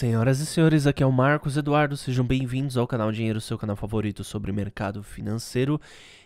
Senhoras e senhores, aqui é o Marcos Eduardo, sejam bem-vindos ao canal Dinheiro, seu canal favorito sobre mercado financeiro.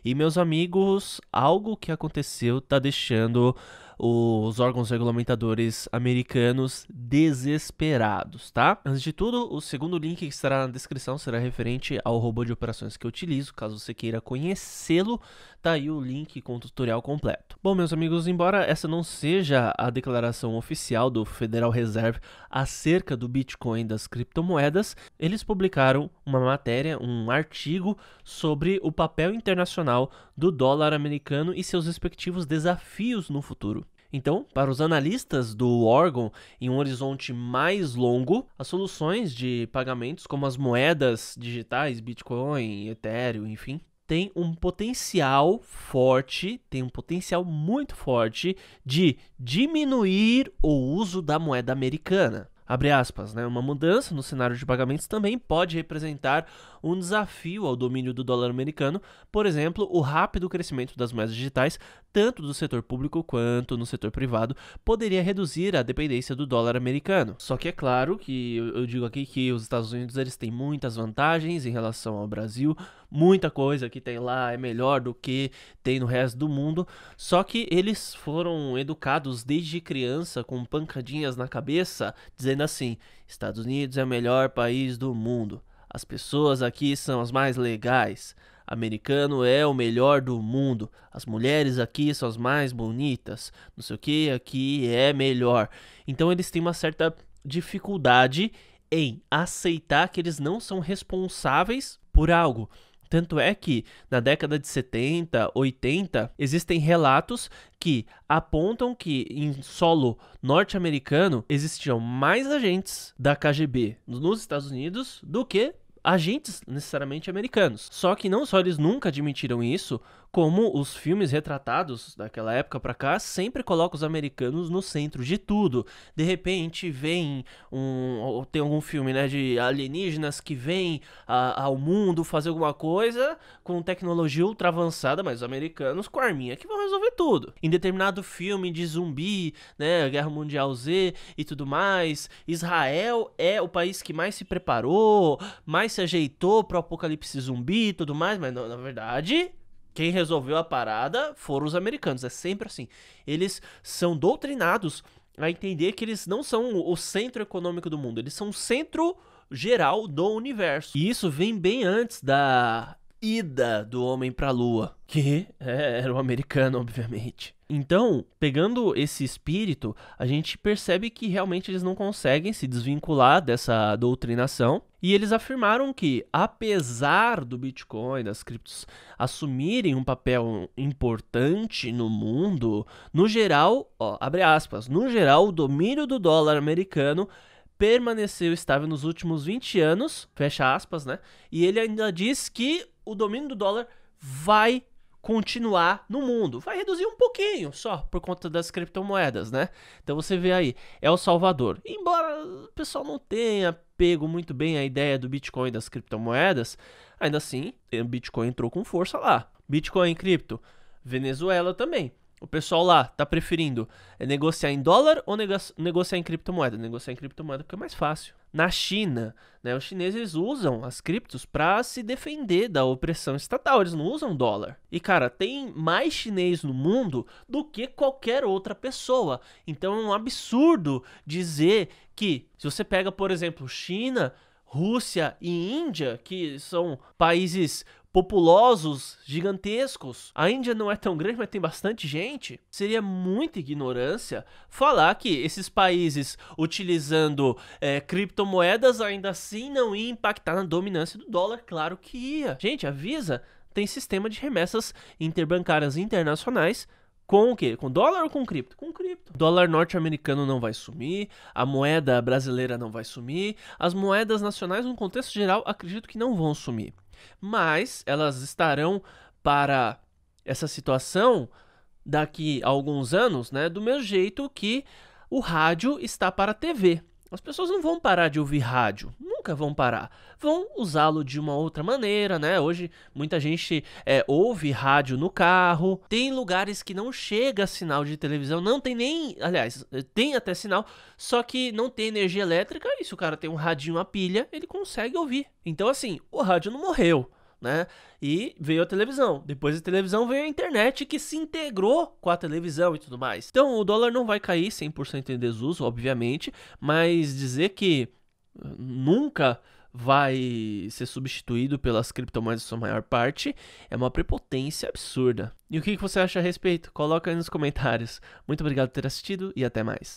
E, meus amigos, algo que aconteceu está deixando os órgãos regulamentadores americanos desesperados, tá? Antes de tudo, o segundo link que estará na descrição será referente ao robô de operações que eu utilizo, caso você queira conhecê-lo, tá aí o link com o tutorial completo. Bom, meus amigos, embora essa não seja a declaração oficial do Federal Reserve acerca do Bitcoin das criptomoedas, eles publicaram uma matéria, um artigo sobre o papel internacional internacional do dólar americano e seus respectivos desafios no futuro. Então, para os analistas do órgão, em um horizonte mais longo, as soluções de pagamentos como as moedas digitais, Bitcoin, Ethereum, enfim, tem um potencial forte, tem um potencial muito forte de diminuir o uso da moeda americana. Abre aspas, né? Uma mudança no cenário de pagamentos também pode representar um desafio ao domínio do dólar americano, por exemplo, o rápido crescimento das moedas digitais, tanto do setor público quanto no setor privado, poderia reduzir a dependência do dólar americano. Só que é claro que eu digo aqui que os Estados Unidos eles têm muitas vantagens em relação ao Brasil, muita coisa que tem lá é melhor do que tem no resto do mundo. Só que eles foram educados desde criança com pancadinhas na cabeça, dizendo assim: Estados Unidos é o melhor país do mundo. As pessoas aqui são as mais legais. Americano é o melhor do mundo. As mulheres aqui são as mais bonitas. Não sei o que, aqui é melhor. Então eles têm uma certa dificuldade em aceitar que eles não são responsáveis por algo. Tanto é que na década de 70, 80, existem relatos que apontam que em solo norte-americano existiam mais agentes da KGB nos Estados Unidos do que agentes necessariamente americanos. Só que não só eles nunca admitiram isso, como os filmes retratados daquela época para cá sempre colocam os americanos no centro de tudo. De repente vem um tem algum filme, né, de alienígenas que vem a, ao mundo fazer alguma coisa com tecnologia ultra avançada, mas os americanos com a arminha que vão resolver tudo. Em determinado filme de zumbi, né, Guerra Mundial Z e tudo mais, Israel é o país que mais se preparou, mais se ajeitou pro apocalipse zumbi e tudo mais, mas na, na verdade quem resolveu a parada foram os americanos. É sempre assim. Eles são doutrinados a entender que eles não são o centro econômico do mundo, eles são o centro geral do universo. E isso vem bem antes da ida do homem para a lua, que é, era o americano, obviamente. Então, pegando esse espírito, a gente percebe que realmente eles não conseguem se desvincular dessa doutrinação. E eles afirmaram que, apesar do Bitcoin, das criptos assumirem um papel importante no mundo, no geral, ó, abre aspas, no geral, o domínio do dólar americano permaneceu estável nos últimos 20 anos, fecha aspas, né? E ele ainda diz que o domínio do dólar vai continuar no mundo. Vai reduzir um pouquinho só por conta das criptomoedas, né? Então você vê aí, é o Salvador. Embora o pessoal não tenha pego muito bem a ideia do Bitcoin e das criptomoedas, ainda assim, o Bitcoin entrou com força lá. Bitcoin cripto, Venezuela também. O pessoal lá tá preferindo negociar em dólar ou negociar em criptomoeda? Negociar em criptomoeda porque é mais fácil. Na China, né, os chineses usam as criptos para se defender da opressão estatal, eles não usam dólar. E cara, tem mais chinês no mundo do que qualquer outra pessoa. Então é um absurdo dizer que se você pega, por exemplo, China, Rússia e Índia, que são países populosos, gigantescos. A Índia não é tão grande, mas tem bastante gente. Seria muita ignorância falar que esses países utilizando é, criptomoedas ainda assim não ia impactar na dominância do dólar. Claro que ia. Gente, avisa, tem sistema de remessas interbancárias internacionais com o quê? Com dólar ou com cripto? Com cripto. O dólar norte-americano não vai sumir, a moeda brasileira não vai sumir, as moedas nacionais, no contexto geral, acredito que não vão sumir. Mas elas estarão para essa situação daqui a alguns anos, né? Do mesmo jeito que o rádio está para a TV. As pessoas não vão parar de ouvir rádio, nunca vão parar. Vão usá-lo de uma outra maneira, né? Hoje muita gente é, ouve rádio no carro. Tem lugares que não chega sinal de televisão, não tem nem, aliás, eh, tem até sinal, só que não tem energia elétrica. E se o cara tem um radinho a pilha, ele consegue ouvir. Então assim, o rádio não morreu né? E veio a televisão. Depois da televisão veio a internet que se integrou com a televisão e tudo mais. Então o dólar não vai cair 100% em desuso, obviamente, mas dizer que eh, nunca vai ser substituído pelas criptomoedas sua maior parte é uma prepotência absurda. E o que você acha a respeito? Coloca aí nos comentários. Muito obrigado por ter assistido e até mais.